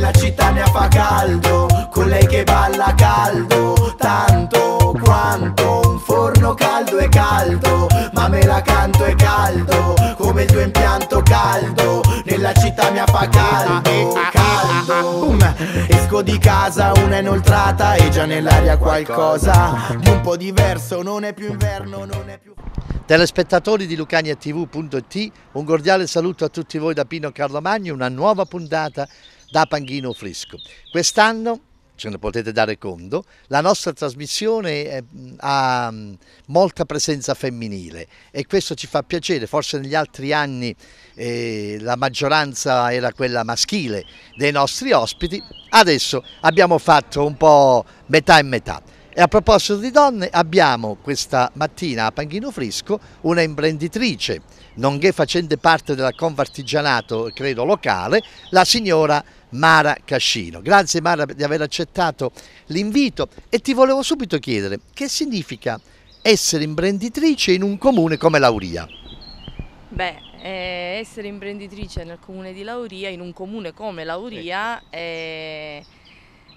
la cittadina fa caldo Con lei che balla caldo Tanto quanto un forno caldo è caldo Ma me la canto è caldo Come il tuo impianto caldo Nella città mi fa caldo Caldo Esco di casa una inoltrata E già nell'aria qualcosa Di un po' diverso Non è più inverno Non è più... Telespettatori di lucaniatv.it, un cordiale saluto a tutti voi da Pino Carlo Magno, una nuova puntata da Panghino Fresco. Quest'anno ce ne potete dare conto, la nostra trasmissione eh, ha mm, molta presenza femminile e questo ci fa piacere, forse negli altri anni eh, la maggioranza era quella maschile dei nostri ospiti, adesso abbiamo fatto un po' metà e metà. E a proposito di donne, abbiamo questa mattina a Panghino Frisco una imprenditrice, nonché facente parte della Convartigianato, credo locale, la signora Mara Cascino. Grazie Mara di aver accettato l'invito e ti volevo subito chiedere che significa essere imprenditrice in un comune come Lauria? Beh, eh, essere imprenditrice nel comune di Lauria, in un comune come Lauria, eh. è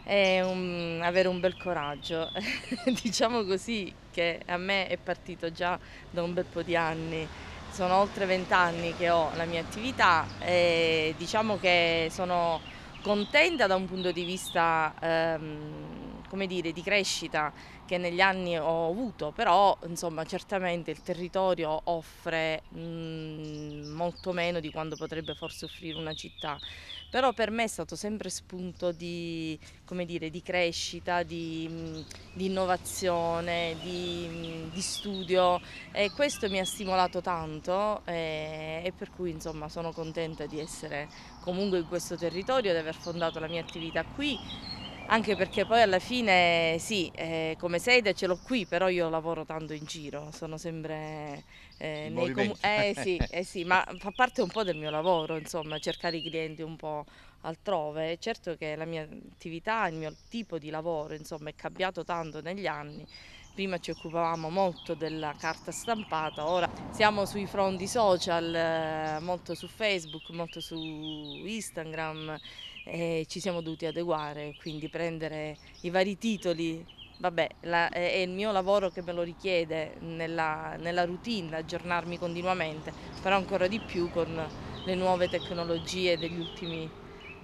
e un, avere un bel coraggio. diciamo così che a me è partito già da un bel po' di anni. Sono oltre vent'anni che ho la mia attività e diciamo che sono contenta da un punto di vista ehm, come dire, di crescita che negli anni ho avuto, però insomma certamente il territorio offre mh, mm, molto meno di quanto potrebbe forse offrire una città. Però per me è stato sempre spunto di, dire, di crescita, di, mm, di innovazione, di, mm, di, studio e questo mi ha stimolato tanto e, eh, e per cui insomma sono contenta di essere comunque in questo territorio, di aver fondato la mia attività qui anche perché poi alla fine sì, eh, come sede ce l'ho qui, però io lavoro tanto in giro, sono sempre eh, nei comuni. Eh, sì, eh sì, ma fa parte un po' del mio lavoro, insomma, cercare i clienti un po' altrove. Certo che la mia attività, il mio tipo di lavoro, insomma, è cambiato tanto negli anni. Prima ci occupavamo molto della carta stampata, ora siamo sui fronti social, eh, molto su Facebook, molto su Instagram e ci siamo dovuti adeguare, quindi prendere i vari titoli. Vabbè, la, è, il mio lavoro che me lo richiede nella, nella routine, aggiornarmi continuamente, però ancora di più con le nuove tecnologie degli ultimi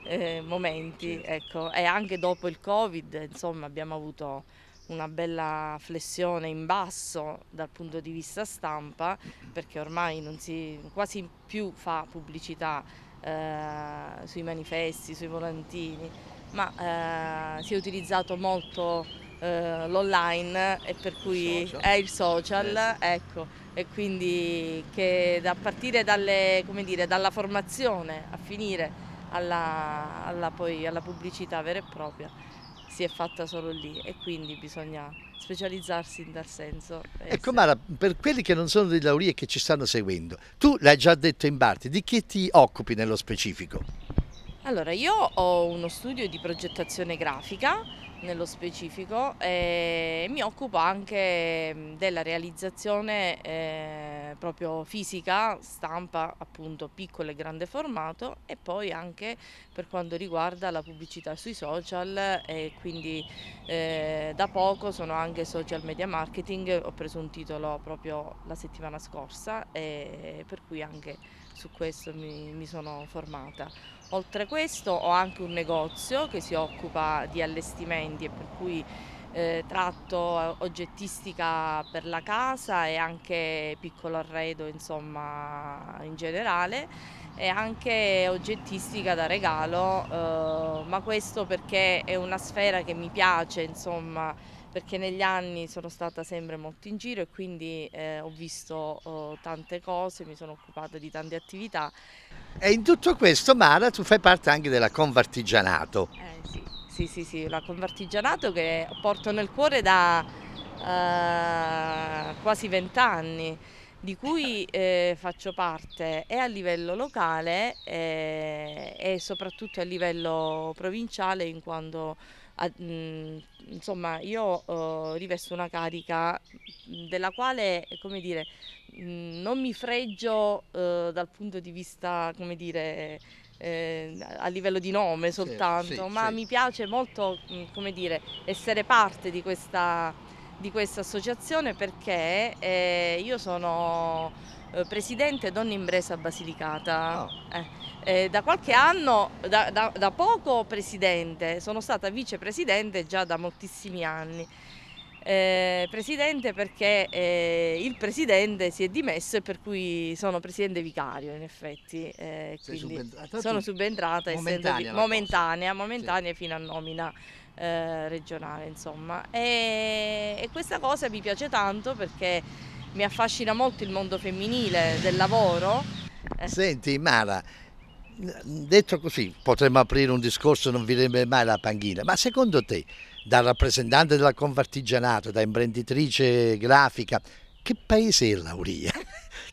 eh, momenti. Certo. Ecco. E anche dopo il Covid, insomma, abbiamo avuto una bella flessione in basso dal punto di vista stampa, perché ormai non si quasi più fa pubblicità eh, sui manifesti, sui volantini, ma eh, si è utilizzato molto eh, l'online e per cui social. è il social, eh, ecco, e quindi che da partire dalle, dire, dalla formazione a finire alla, alla, poi, alla pubblicità vera e propria si è fatta solo lì e quindi bisogna specializzarsi in tal senso. Ecco Mara, per quelli che non sono dei laurie e che ci stanno seguendo, tu l'hai già detto in parte, di che ti occupi nello specifico? Allora, io ho uno studio di progettazione grafica nello specifico eh, e mi occupo anche mm, della realizzazione eh, proprio fisica, stampa appunto piccolo e grande formato e poi anche per quanto riguarda la pubblicità sui social e quindi eh, da poco sono anche social media marketing, ho preso un titolo proprio la settimana scorsa e per cui anche su questo mi, mi sono formata. Oltre a questo ho anche un negozio che si occupa di allestimento documenti e per cui eh, tratto eh, oggettistica per la casa e anche piccolo arredo insomma in generale e anche oggettistica da regalo eh, ma questo perché è una sfera che mi piace insomma perché negli anni sono stata sempre molto in giro e quindi eh, ho visto eh, tante cose, mi sono occupata di tante attività. E in tutto questo Mara tu fai parte anche della Convartigianato. Eh sì sì, sì, sì, la convertigianato che porto nel cuore da eh, quasi vent'anni, di cui eh, faccio parte e a livello locale eh, e soprattutto a livello provinciale in quanto a, mh, mm, insomma io eh, rivesto una carica della quale come dire, mh, mm, non mi freggio eh, dal punto di vista come dire, eh, a livello di nome soltanto, sì, sì, ma sì. mi piace molto mm, dire, essere parte di questa, di questa associazione perché eh, io sono eh, presidente Donna Impresa Basilicata. Oh. Eh, da qualche anno, da, da, da poco presidente, sono stata vicepresidente già da moltissimi anni eh, presidente perché eh, il presidente si è dimesso e per cui sono presidente vicario in effetti. Eh, subentrata, sono subentrata momentanea, essendo, momentanea, momentanea sì. fino a nomina eh, regionale insomma. E, e questa cosa mi piace tanto perché mi affascina molto il mondo femminile del lavoro. Eh. Senti Mara, detto così potremmo aprire un discorso, non viremmo mai la panghina, ma secondo te da rappresentante della Confartigianato, da imprenditrice grafica, che paese è l'Auria?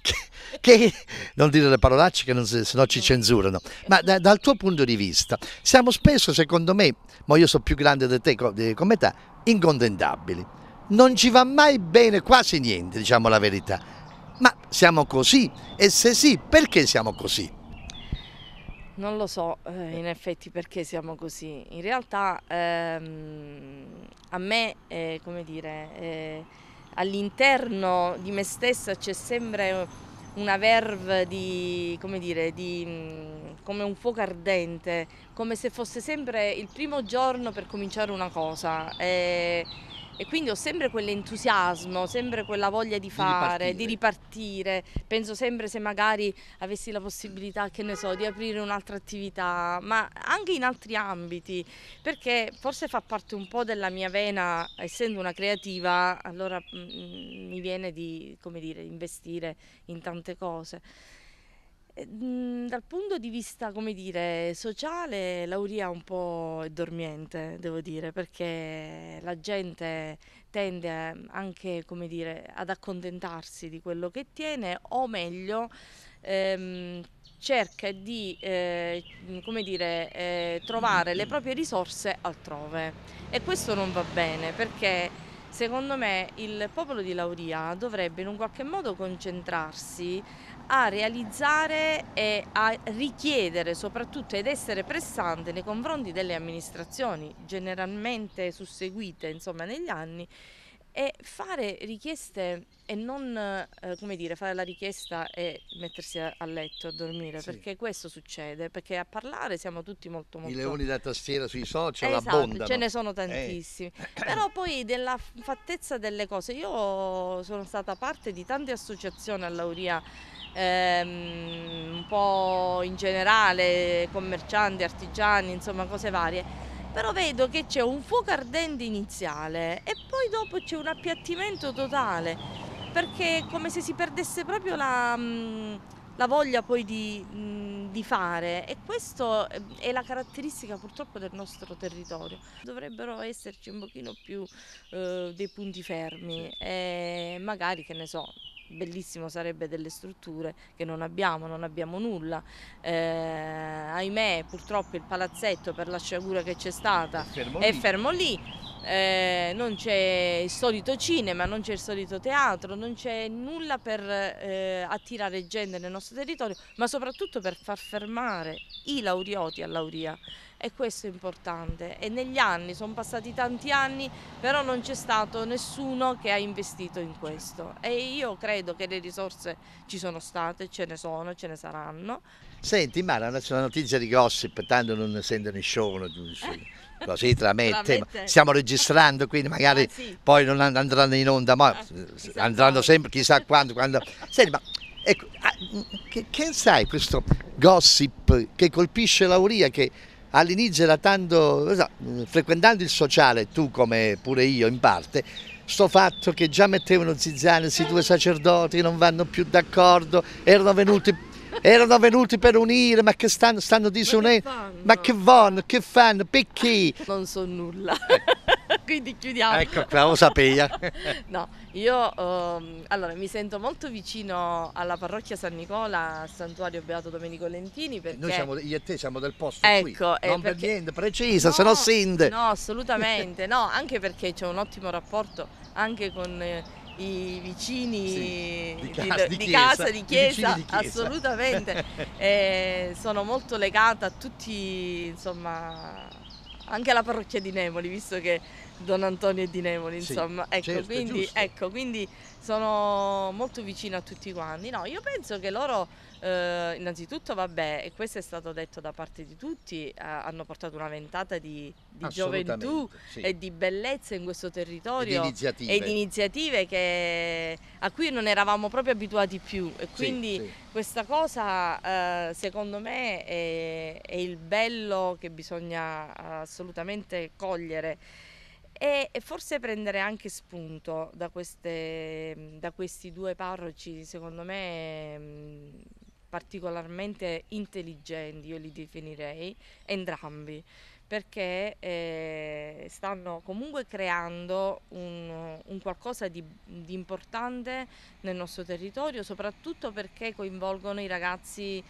che, che, non dire le parolacce che non, se no ci censurano, ma da, dal tuo punto di vista siamo spesso, secondo me, ma io sono più grande di te come età, incontentabili. Non ci va mai bene quasi niente, diciamo la verità. Ma siamo così? E se sì, perché siamo così? Non lo so eh, in effetti perché siamo così. In realtà ehm, a me, eh, come dire, eh, all'interno di me stessa c'è sempre una verve di, come dire, di, mm, come un fuoco ardente, come se fosse sempre il primo giorno per cominciare una cosa. Eh, e quindi ho sempre quell'entusiasmo, sempre quella voglia di fare, di ripartire. di ripartire. Penso sempre se magari avessi la possibilità, che ne so, di aprire un'altra attività, ma anche in altri ambiti, perché forse fa parte un po' della mia vena, essendo una creativa, allora mh, mm, mm, mi viene di, come dire, investire in tante cose. Ehm, dal punto di vista, come dire, sociale, Lauria è un po' dormiente, devo dire, perché la gente tende anche, come dire, ad accontentarsi di quello che tiene, o meglio, ehm, cerca di, eh, come dire, eh, trovare le proprie risorse altrove. E questo non va bene, perché Secondo me il popolo di Lauria dovrebbe in un qualche modo concentrarsi a realizzare e a richiedere soprattutto ed essere pressante nei confronti delle amministrazioni generalmente susseguite insomma, negli anni e fare richieste e non, eh, come dire, fare la richiesta e mettersi a, a letto a dormire, sì. perché questo succede, perché a parlare siamo tutti molto molto... I leoni da tastiera sui social esatto, abbondano. ce ne eh. sono tantissimi. Eh. Però poi della fattezza delle cose, io sono stata parte di tante associazioni a Lauria ehm, un po' in generale, commercianti, artigiani, insomma cose varie però vedo che c'è un fuoco ardente iniziale e poi dopo c'è un appiattimento totale, perché è come se si perdesse proprio la, mm, la voglia poi di, mm, di fare e questa eh, è la caratteristica purtroppo del nostro territorio. Dovrebbero esserci un pochino più eh, dei punti fermi e magari, che ne so, bellissimo sarebbe delle strutture che non abbiamo, non abbiamo nulla. Eh, ahimè, purtroppo il palazzetto per la sciagura che c'è stata è fermo, è fermo lì eh, non c'è il solito cinema, non c'è il solito teatro, non c'è nulla per eh, attirare gente nel nostro territorio, ma soprattutto per far fermare i laureati a laurea e questo è importante e negli anni, sono passati tanti anni, però non c'è stato nessuno che ha investito in questo e io credo che le risorse ci sono state, ce ne sono, ce ne saranno. Senti Mara, la notizia di gossip, tanto non essendo in show, non eh? così tramette. Stiamo registrando, quindi magari ah, sì. poi non andranno in onda, ma ah, andranno sempre chissà quando. quando. Senti, ma ecco, ah, che, che sai questo gossip che colpisce Lauria che all'inizio era tanto, frequentando il sociale, tu come pure io in parte, sto fatto che già mettevano zizzane, questi due sacerdoti non vanno più d'accordo, erano venuti erano venuti per unire, ma che stanno, stanno disunendo, ma che vanno, che fanno, perché? Non so nulla, quindi chiudiamo. Ecco qua, lo sapevi. no, io um, allora, mi sento molto vicino alla parrocchia San Nicola, al santuario Beato Domenico Lentini, perché... Noi siamo, io e te siamo del posto ecco, qui, eh, non perché... per niente, precisa, no, se no sinde. No, assolutamente, no, anche perché c'è un ottimo rapporto anche con... Eh, i vicini sì, di, casa, di, di, chiesa, casa, di chiesa, chiesa. assolutamente. eh, sono molto legata a tutti, insomma, anche alla parrocchia di Nemoli, visto che Don Antonio e di Nemoli, insomma. Sì, ecco, certo, quindi, ecco, quindi, sono molto vicino a tutti quanti. No, io penso che loro, eh, innanzitutto, vabbè, e questo è stato detto da parte di tutti, eh, hanno portato una ventata di, di gioventù sì. e di bellezza in questo territorio. E di iniziative. E di iniziative che, a cui non eravamo proprio abituati più. E quindi sì, questa cosa, eh, secondo me, è, è il bello che bisogna eh, assolutamente cogliere e, forse prendere anche spunto da, queste, da questi due parroci, secondo me mm, particolarmente intelligenti, io li definirei, entrambi, perché eh, stanno comunque creando un, un qualcosa di, di, importante nel nostro territorio, soprattutto perché coinvolgono i ragazzi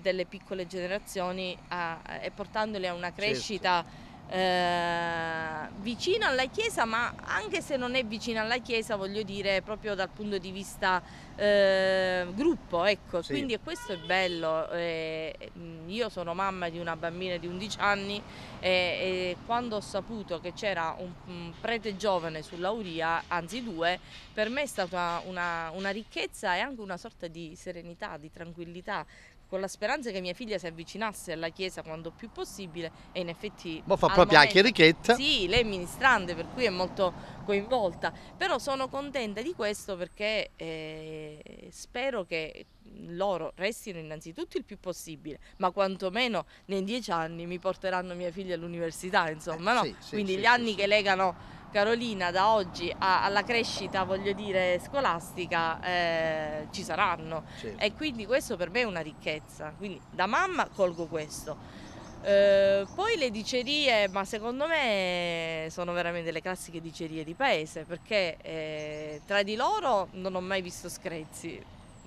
delle piccole generazioni a, e portandoli a una certo. crescita. Certo eh, vicino alla chiesa, ma anche se non è vicino alla chiesa, voglio dire proprio dal punto di vista eh, gruppo, ecco, sì. quindi questo è bello. Eh, mm, io sono mamma di una bambina di 11 anni e, e quando ho saputo che c'era un, un, prete giovane sull'Auria, anzi due, per me è stata una, una ricchezza e anche una sorta di serenità, di tranquillità con la speranza che mia figlia si avvicinasse alla chiesa quanto più possibile e in effetti... Ma fa proprio anche chierichetta. Sì, lei è ministrante per cui è molto coinvolta, però sono contenta di questo perché eh, spero che loro restino innanzitutto il più possibile, ma quantomeno nei dieci anni mi porteranno mia figlia all'università, insomma, eh, no? eh, sì, sì, quindi sì, gli anni che legano Carolina da oggi a, alla crescita voglio dire scolastica eh, ci saranno certo. e quindi questo per me è una ricchezza quindi da mamma colgo questo eh, poi le dicerie, ma secondo me sono veramente le classiche dicerie di paese perché eh, tra di loro non ho mai visto screzi.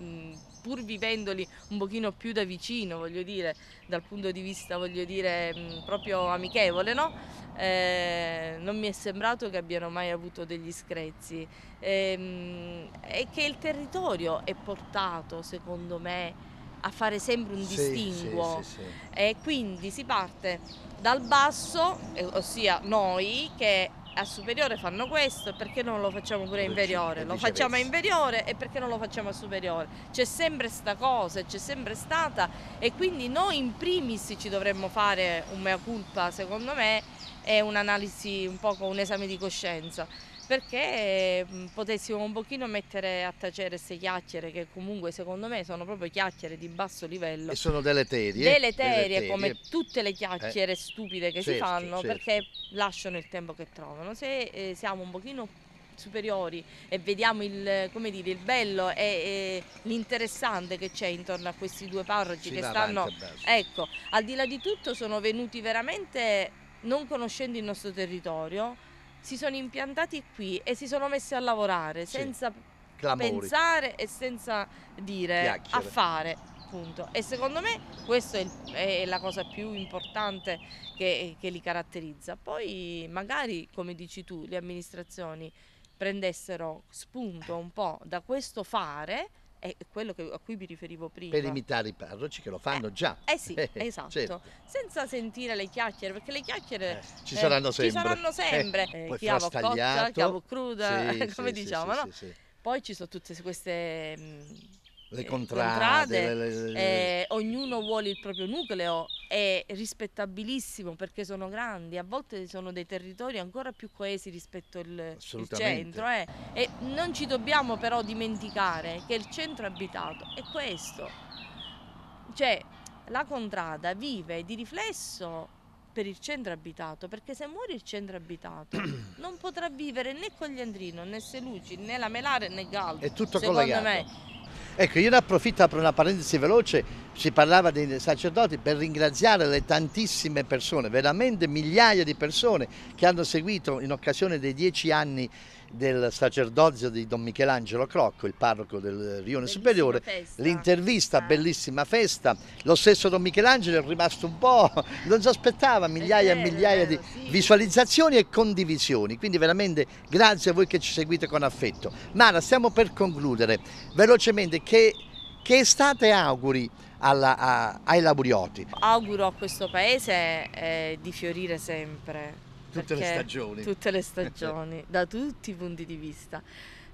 Mm pur vivendoli un pochino più da vicino, voglio dire, dal punto di vista, voglio dire, mm, proprio amichevole, no? Eh, non mi è sembrato che abbiano mai avuto degli screzzi ehm, e eh, che il territorio è portato, secondo me, a fare sempre un distinguo sì, sì, sì, e quindi si parte dal basso, eh, ossia noi che a superiore fanno questo, perché non lo facciamo pure a inferiore? Lo facciamo a inferiore e perché non lo facciamo a superiore? C'è sempre sta cosa, c'è sempre stata e quindi noi in primis ci dovremmo fare un mea culpa, secondo me, è un'analisi, un po' con un esame di coscienza perché potessimo un pochino mettere a tacere queste chiacchiere che comunque secondo me sono proprio chiacchiere di basso livello. E sono deleterie. Deleterie, come tutte le chiacchiere eh, stupide che certo, si fanno certo. perché lasciano il tempo che trovano. Se eh, siamo un pochino superiori e vediamo il, dire, il bello e, e l'interessante che c'è intorno a questi due parroci si che stanno... Ecco, al di là di tutto sono venuti veramente non conoscendo il nostro territorio si sono impiantati qui e si sono messi a lavorare senza Clamori. pensare e senza dire a fare. Punto. E secondo me questa è, è, la cosa più importante che, che li caratterizza. Poi magari, come dici tu, le amministrazioni prendessero spunto un po' da questo fare è quello che, a cui mi riferivo prima. Per imitare i parroci che lo fanno eh, già. Eh sì, eh, esatto. Certo. Senza sentire le chiacchiere, perché le chiacchiere eh, ci eh, saranno sempre. Ci saranno eh, sempre. Eh, poi chiavo cotta, chiavo cruda, sì, come sì, diciamo, sì, no? Poi ci sono tutte queste... Mh, mm, eh, le contrade, contrade le, le, eh, ognuno vuole il proprio nucleo, è rispettabilissimo perché sono grandi, a volte sono dei territori ancora più coesi rispetto al centro eh. e non ci dobbiamo però dimenticare che il centro abitato è questo, cioè la contrada vive di riflesso per il centro abitato, perché se muore il centro abitato non potrà vivere né Cogliandrino, né Selucci, né la Melare, né Galdo. È tutto collegato. Me. Ecco, io ne approfitto, per una parentesi veloce, si parlava dei sacerdoti per ringraziare le tantissime persone, veramente migliaia di persone che hanno seguito in occasione dei dieci anni del sacerdozio di Don Michelangelo Crocco, il parroco del Rione Superiore, l'intervista, ah. bellissima festa, lo stesso Don Michelangelo è rimasto un po', non si aspettava migliaia e migliaia vero, di sì. visualizzazioni e condivisioni, quindi veramente grazie a voi che ci seguite con affetto. Mara, stiamo per concludere, velocemente che, che estate auguri? Alla, a, ai laburioti. Auguro a questo paese eh, di fiorire sempre Tutte le stagioni. Tutte le stagioni, da tutti i punti di vista.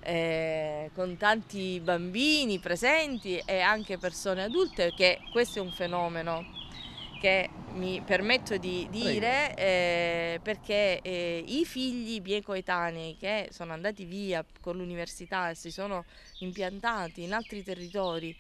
Eh, con tanti bambini presenti e anche persone adulte, che questo è un fenomeno che mi permetto di dire eh, perché eh, i figli miei coetanei che sono andati via con l'università e si sono impiantati in altri territori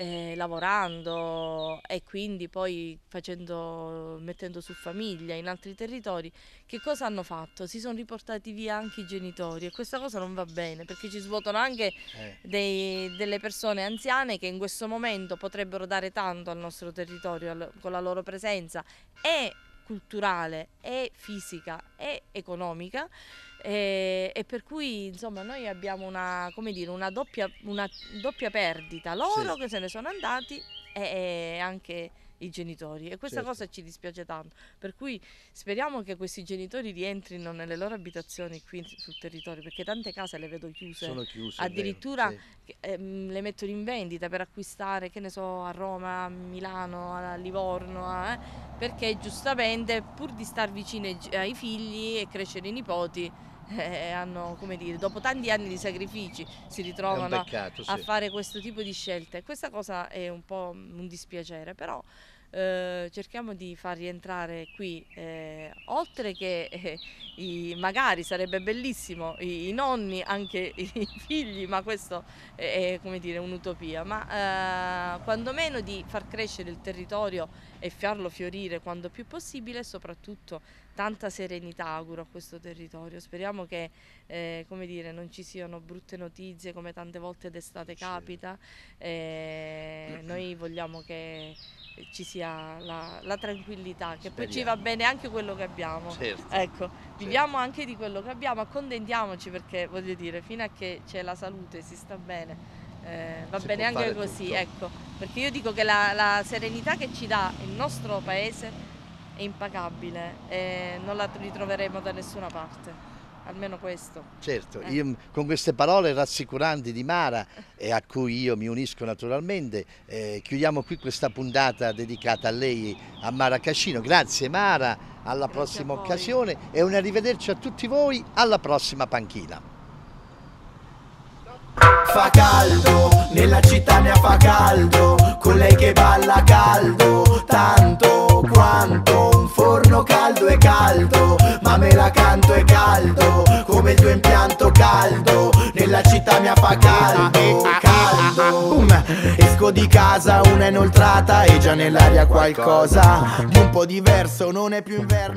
eh, lavorando e quindi poi facendo, mettendo su famiglia in altri territori, che cosa hanno fatto? Si sono riportati via anche i genitori e questa cosa non va bene perché ci svuotano anche eh. dei, delle persone anziane che in questo momento potrebbero dare tanto al nostro territorio al, con la loro presenza e culturale e fisica e economica e, eh, e per cui insomma noi abbiamo una, dire, una, doppia, una doppia, perdita, loro sì. che se ne sono andati e, e anche i genitori e questa certo. cosa ci dispiace tanto. Per cui speriamo che questi genitori rientrino nelle loro abitazioni qui sul territorio perché tante case le vedo chiuse, Sono chiuse addirittura vero, sì. ehm, le mettono in vendita per acquistare, che ne so, a Roma, a Milano, a Livorno, eh, perché giustamente pur di star vicine ai figli e crescere i nipoti eh, eh, hanno, come dire, dopo tanti anni di sacrifici si ritrovano peccato, sì. a fare questo tipo di scelte. Questa cosa è un po' mm, un dispiacere, però eh, cerchiamo di far rientrare qui, eh, oltre che eh, i, magari sarebbe bellissimo i, i, nonni, anche i figli, ma questo è, è come dire un'utopia, ma eh, quantomeno di far crescere il territorio e farlo fiorire quando più possibile e soprattutto tanta serenità auguro a questo territorio. Speriamo che eh, dire, non ci siano brutte notizie come tante volte d'estate capita. E noi vogliamo che ci sia la, la tranquillità, che Speriamo. poi ci va bene anche quello che abbiamo. Certo. Ecco, viviamo certo. anche di quello che abbiamo, accontentiamoci perché voglio dire, fino a che c'è la salute si sta bene eh, va si bene anche così, tutto. ecco, perché io dico che la, la, serenità che ci dà il nostro paese è impagabile e non la ritroveremo da nessuna parte. Almeno questo. Certo, eh. io, con queste parole rassicuranti di Mara, e eh, a cui io mi unisco naturalmente, eh, chiudiamo qui questa puntata dedicata a lei, a Mara Cascino. Grazie Mara, alla Grazie prossima occasione e un arrivederci a tutti voi alla prossima panchina fa caldo, nella città ne fa caldo, con lei che balla caldo, tanto quanto un forno caldo è caldo, ma me la canto è caldo, come il tuo impianto caldo, nella città mia fa caldo, caldo. Mm, esco di casa, una inoltrata e già nell'aria qualcosa, di un po' diverso, non è più inverno.